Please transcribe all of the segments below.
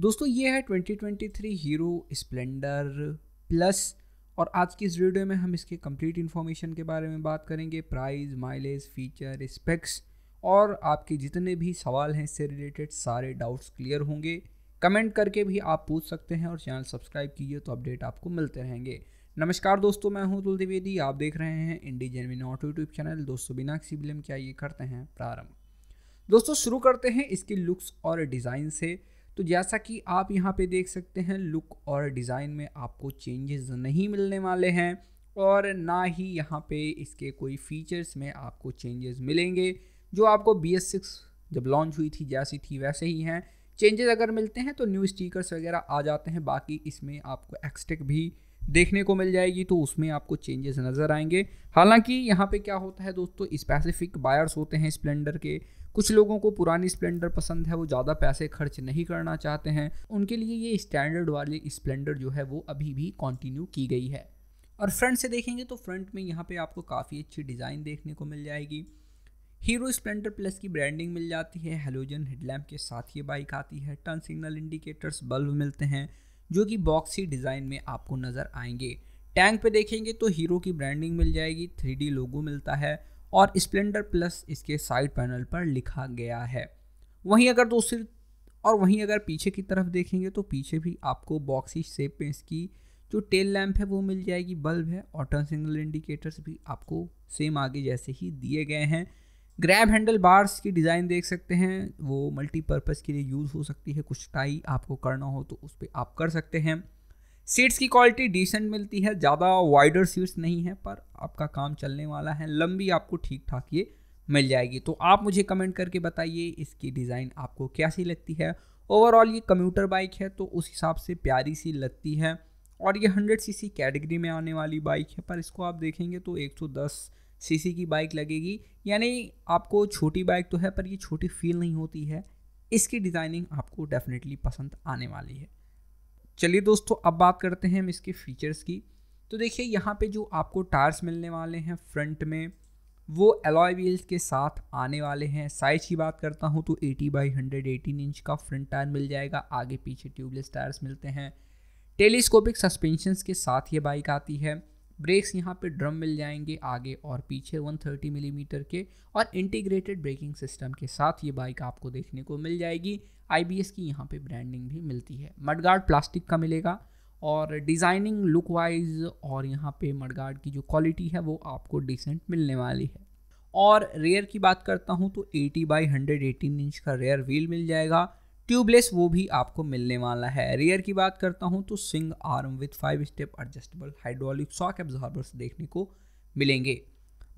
दोस्तों ये है 2023 हीरो स्प्लेंडर प्लस और आज की इस वीडियो में हम इसके कंप्लीट इन्फॉर्मेशन के बारे में बात करेंगे प्राइस माइलेज फीचर स्पेक्स और आपके जितने भी सवाल हैं इससे रिलेटेड सारे डाउट्स क्लियर होंगे कमेंट करके भी आप पूछ सकते हैं और चैनल सब्सक्राइब कीजिए तो अपडेट आपको मिलते रहेंगे नमस्कार दोस्तों मैं हूं अतुल द्विवेदी आप देख रहे हैं indie genuine auto YouTube channel दोस्तों बिना किसी ब्लेम क्या ये करते हैं प्रारंभ दोस्तों शुरू करते हैं इसके लुक्स और डिज़ाइन से तो जैसा कि आप यहाँ पे देख सकते हैं लुक और डिज़ाइन में आपको चेंजेस नहीं मिलने वाले हैं और ना ही यहाँ पे इसके कोई फीचर्स में आपको चेंजेस मिलेंगे जो आपको बी एस सिक्स जब लॉन्च हुई थी जैसी थी वैसे ही हैं चेंजेस अगर मिलते हैं तो न्यू स्टीकर्स वगैरह आ जाते हैं बाकी इसमें आपको एक्सटेक भी देखने को मिल जाएगी तो उसमें आपको चेंजेस नज़र आएंगे हालांकि यहाँ पे क्या होता है दोस्तों स्पेसिफिक बायर्स होते हैं स्प्लेंडर के कुछ लोगों को पुरानी स्प्लेंडर पसंद है वो ज़्यादा पैसे खर्च नहीं करना चाहते हैं उनके लिए ये स्टैंडर्ड वाली स्प्लेंडर जो है वो अभी भी कॉन्टिन्यू की गई है और फ्रंट से देखेंगे तो फ्रंट में यहाँ पे आपको काफ़ी अच्छी डिज़ाइन देखने को मिल जाएगी हीरो स्प्लेंडर प्लस की ब्रांडिंग मिल जाती है हेलोजन हेडलैम्प के साथ ये बाइक आती है टर्न सिग्नल इंडिकेटर्स बल्ब मिलते हैं जो कि बॉक्सी डिज़ाइन में आपको नज़र आएंगे टैंक पे देखेंगे तो हीरो की ब्रांडिंग मिल जाएगी थ्री लोगो मिलता है और स्प्लेंडर प्लस इसके साइड पैनल पर लिखा गया है वहीं अगर दूसरी और वहीं अगर पीछे की तरफ देखेंगे तो पीछे भी आपको बॉक्सी शेप में इसकी जो टेल लैम्प है वो मिल जाएगी बल्ब है और टर्न सिग्नल इंडिकेटर्स भी आपको सेम आगे जैसे ही दिए गए हैं ग्रैब हैंडल बार्स की डिज़ाइन देख सकते हैं वो मल्टीपर्पज़ के लिए यूज़ हो सकती है कुछ टाई आपको करना हो तो उस पर आप कर सकते हैं सीट्स की क्वालिटी डिसेंट मिलती है ज़्यादा वाइडर सीट्स नहीं है पर आपका काम चलने वाला है लंबी आपको ठीक ठाक ये मिल जाएगी तो आप मुझे कमेंट करके बताइए इसकी डिज़ाइन आपको कैसी लगती है ओवरऑल ये कम्यूटर बाइक है तो उस हिसाब से प्यारी सी लगती है और ये 100 सीसी कैटेगरी में आने वाली बाइक है पर इसको आप देखेंगे तो 110 सीसी की बाइक लगेगी यानी आपको छोटी बाइक तो है पर ये छोटी फील नहीं होती है इसकी डिज़ाइनिंग आपको डेफिनेटली पसंद आने वाली है चलिए दोस्तों अब बात करते हैं हम इसके फीचर्स की तो देखिए यहाँ पे जो आपको टायर्स मिलने वाले हैं फ्रंट में वो एलॉय व्हील्स के साथ आने वाले हैं साइज की बात करता हूँ तो 80 बाई 118 इंच का फ्रंट टायर मिल जाएगा आगे पीछे ट्यूबलेस टायर्स मिलते हैं टेलीस्कोपिक सस्पेंशन के साथ ये बाइक आती है ब्रेक्स यहाँ पे ड्रम मिल जाएंगे आगे और पीछे 130 मिलीमीटर mm के और इंटीग्रेटेड ब्रेकिंग सिस्टम के साथ ये बाइक आपको देखने को मिल जाएगी आई की यहाँ पे ब्रांडिंग भी मिलती है मडगार्ड प्लास्टिक का मिलेगा और डिज़ाइनिंग लुक वाइज और यहाँ पे मडगार्ड की जो क्वालिटी है वो आपको डिसेंट मिलने वाली है और रेयर की बात करता हूँ तो 80 बाई 118 इंच का रेयर व्हील मिल जाएगा ट्यूबलेस वो भी आपको मिलने वाला है रेयर की बात करता हूँ तो swing arm with five step adjustable hydraulic shock absorbers देखने को मिलेंगे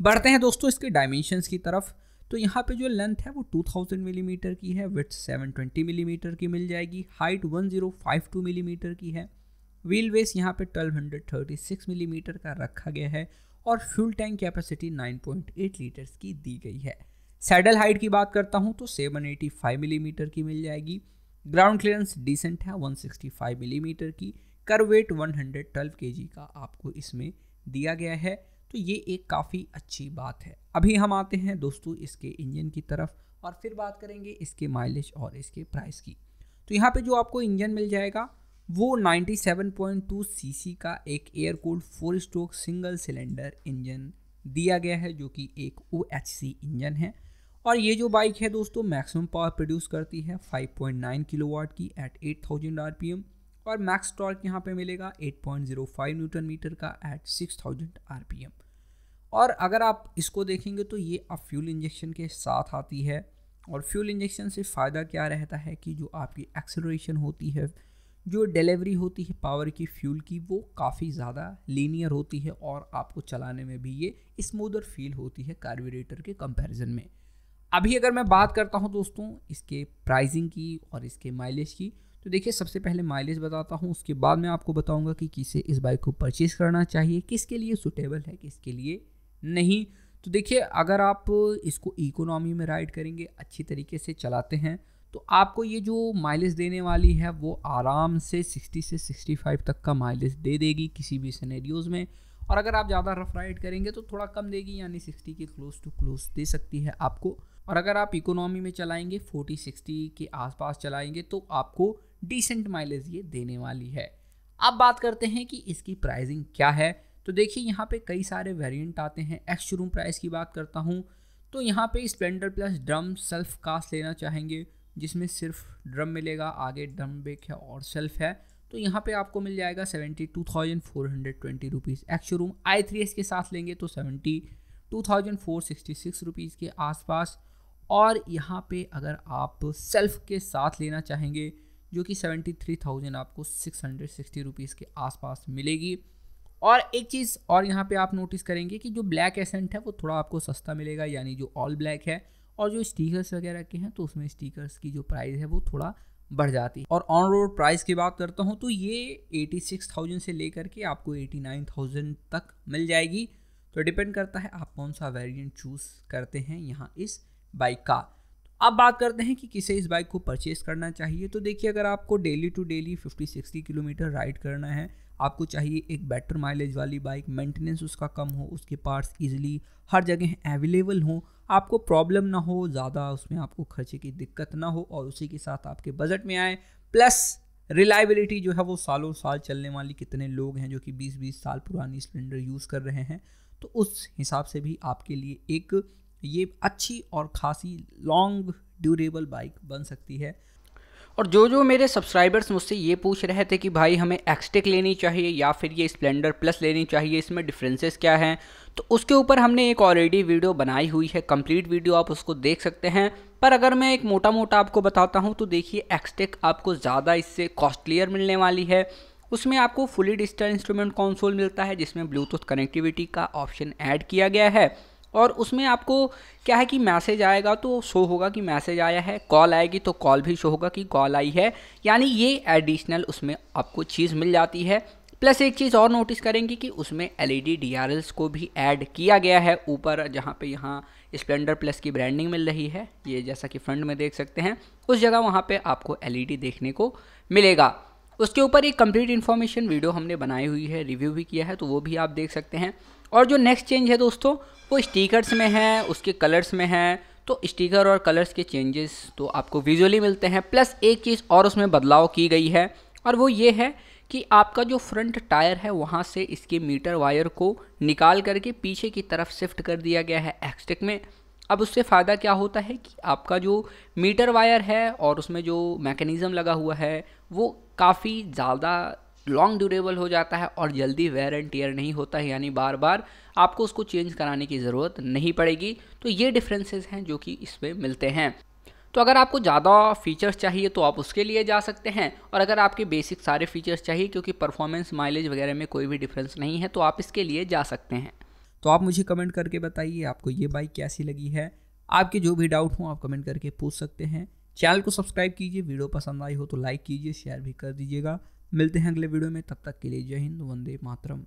बढ़ते हैं दोस्तों इसके डायमेंशनस की तरफ तो यहाँ पे जो लेंथ है वो 2000 मिलीमीटर mm की है विथ 720 मिलीमीटर mm की मिल जाएगी हाइट 1052 मिलीमीटर mm की है व्हील बेस यहाँ पे 1236 मिलीमीटर mm का रखा गया है और फ्यूल टैंक कैपेसिटी 9.8 लीटर्स की दी गई है सैडल हाइट की बात करता हूँ तो 785 मिलीमीटर mm की मिल जाएगी ग्राउंड क्लियरेंस डिसेंट है 165 मिलीमीटर mm की कर वेट 112 केजी का आपको इसमें दिया गया है तो ये एक काफ़ी अच्छी बात है अभी हम आते हैं दोस्तों इसके इंजन की तरफ और फिर बात करेंगे इसके माइलेज और इसके प्राइस की तो यहाँ पे जो आपको इंजन मिल जाएगा वो 97.2 सीसी का एक air cooled four stroke single cylinder engine दिया गया है जो कि एक ओ इंजन है और ये जो बाइक है दोस्तों मैक्सिमम पावर प्रोड्यूस करती है 5.9 किलोवाट की एट 8000 एम और मैक्स टॉर्क यहाँ पे मिलेगा 8.05 न्यूटन मीटर का एट 6000 एम और अगर आप इसको देखेंगे तो ये अब फ्यूल इंजेक्शन के साथ आती है और फ्यूल इंजेक्शन से फ़ायदा क्या रहता है कि जो आपकी एक्सलोरेशन होती है जो डिलीवरी होती है पावर की फ्यूल की वो काफ़ी ज़्यादा लीनियर होती है और आपको चलाने में भी ये स्मूदर फील होती है कार्बोरेटर के कंपैरिजन में अभी अगर मैं बात करता हूँ दोस्तों इसके प्राइसिंग की और इसके माइलेज की तो देखिए सबसे पहले माइलेज बताता हूँ उसके बाद मैं आपको बताऊँगा कि किसे इस बाइक को परचेज़ करना चाहिए किसके लिए सुटेबल है किसके लिए नहीं तो देखिए अगर आप इसको इकोनॉमी में राइड करेंगे अच्छी तरीके से चलाते हैं तो आपको ये जो माइलेज देने वाली है वो आराम से 60 से 65 तक का माइलेज दे देगी किसी भी सनेरियोज में और अगर आप ज़्यादा रफ राइड करेंगे तो थोड़ा कम देगी यानी 60 के क्लोज टू क्लोज दे सकती है आपको और अगर आप इकोनॉमी में चलाएंगे 40 60 के आसपास चलाएंगे तो आपको डिसेंट माइलेज ये देने वाली है अब बात करते हैं कि इसकी प्राइसिंग क्या है तो देखिए यहाँ पे कई सारे वेरिएंट आते हैं एक्स प्राइस की बात करता हूँ तो यहाँ पे Splendor Plus drum self cast लेना चाहेंगे जिसमें सिर्फ ड्रम मिलेगा आगे ड्रम ब्रेक है और सेल्फ है तो यहाँ पे आपको मिल जाएगा seventy two thousand four hundred twenty rupees X I three S के साथ लेंगे तो seventy two thousand four sixty six rupees के आसपास और यहाँ पे अगर आप सेल्फ के साथ लेना चाहेंगे जो कि सेवेंटी थ्री थाउजेंड आपको सिक्स हंड्रेड सिक्सटी रुपीज़ के आसपास मिलेगी और एक चीज़ और यहाँ पे आप नोटिस करेंगे कि जो ब्लैक एसेंट है वो थोड़ा आपको सस्ता मिलेगा यानी जो ऑल ब्लैक है और जो स्टिकर्स वगैरह के हैं तो उसमें स्टिकर्स की जो प्राइस है वो थोड़ा बढ़ जाती है और ऑन रोड प्राइस की बात करता हूँ तो ये एटी सिक्स थाउजेंड से लेकर के आपको एटी नाइन थाउजेंड तक मिल जाएगी तो डिपेंड करता है आप कौन सा वेरिएंट चूज़ करते हैं यहाँ इस बाइक का तो अब बात करते हैं कि किसे इस बाइक को परचेज़ करना चाहिए तो देखिए अगर आपको daily to daily fifty sixty kilometre ride करना है आपको चाहिए एक बेटर माइलेज वाली बाइक मेंटेनेंस उसका कम हो उसके पार्ट्स ईजिली हर जगह अवेलेबल हो आपको प्रॉब्लम ना हो ज़्यादा उसमें आपको खर्चे की दिक्कत ना हो और उसी के साथ आपके बजट में आए प्लस रिलायबिलिटी जो है वो सालों साल चलने वाली कितने लोग हैं जो कि 20-20 साल पुरानी सिलेंडर यूज़ कर रहे हैं तो उस हिसाब से भी आपके लिए एक ये अच्छी और खासी लॉन्ग ड्यूरेबल बाइक बन सकती है और जो जो मेरे सब्सक्राइबर्स मुझसे ये पूछ रहे थे कि भाई हमें एक्सटेक लेनी चाहिए या फिर ये स्प्लेंडर प्लस लेनी चाहिए इसमें डिफरेंसेस क्या हैं तो उसके ऊपर हमने एक ऑलरेडी वीडियो बनाई हुई है कंप्लीट वीडियो आप उसको देख सकते हैं पर अगर मैं एक मोटा मोटा आपको बताता हूँ तो देखिए एक्सटेक आपको ज़्यादा इससे कॉस्टलियर मिलने वाली है उसमें आपको फुली डिजिटल इंस्ट्रूमेंट कौनसोल मिलता है जिसमें ब्लूटूथ कनेक्टिविटी का ऑप्शन ऐड किया गया है और उसमें आपको क्या है कि मैसेज आएगा तो शो होगा कि मैसेज आया है कॉल आएगी तो कॉल भी शो होगा कि कॉल आई है यानी ये एडिशनल उसमें आपको चीज़ मिल जाती है प्लस एक चीज़ और नोटिस करेंगे कि उसमें एल ई डी को भी ऐड किया गया है ऊपर जहाँ पे यहाँ स्प्लेंडर प्लस की ब्रांडिंग मिल रही है ये जैसा कि फ्रंट में देख सकते हैं उस जगह वहाँ पे आपको एल देखने को मिलेगा उसके ऊपर एक कंप्लीट इन्फॉर्मेशन वीडियो हमने बनाई हुई है रिव्यू भी किया है तो वो भी आप देख सकते हैं और जो नेक्स्ट चेंज है दोस्तों वो स्टिकर्स में है उसके कलर्स में है तो स्टिकर और कलर्स के चेंजेस तो आपको विजुअली मिलते हैं प्लस एक चीज़ और उसमें बदलाव की गई है और वो ये है कि आपका जो फ्रंट टायर है वहाँ से इसके मीटर वायर को निकाल करके पीछे की तरफ शिफ्ट कर दिया गया है एक्सटेक में अब उससे फ़ायदा क्या होता है कि आपका जो मीटर वायर है और उसमें जो मैकेनिज़म लगा हुआ है वो काफ़ी ज़्यादा लॉन्ग ड्यूरेबल हो जाता है और जल्दी वेयर एंड टीयर नहीं होता है यानी बार बार आपको उसको चेंज कराने की ज़रूरत नहीं पड़ेगी तो ये डिफरेंसेस हैं जो कि इसमें मिलते हैं तो अगर आपको ज़्यादा फीचर्स चाहिए तो आप उसके लिए जा सकते हैं और अगर आपके बेसिक सारे फीचर्स चाहिए क्योंकि परफॉर्मेंस माइलेज वगैरह में कोई भी डिफरेंस नहीं है तो आप इसके लिए जा सकते हैं तो आप मुझे कमेंट करके बताइए आपको ये बाइक कैसी लगी है आपके जो भी डाउट हों आप कमेंट करके पूछ सकते हैं चैनल को सब्सक्राइब कीजिए वीडियो पसंद आई हो तो लाइक कीजिए शेयर भी कर दीजिएगा मिलते हैं अगले वीडियो में तब तक के लिए जय हिंद वंदे मातरम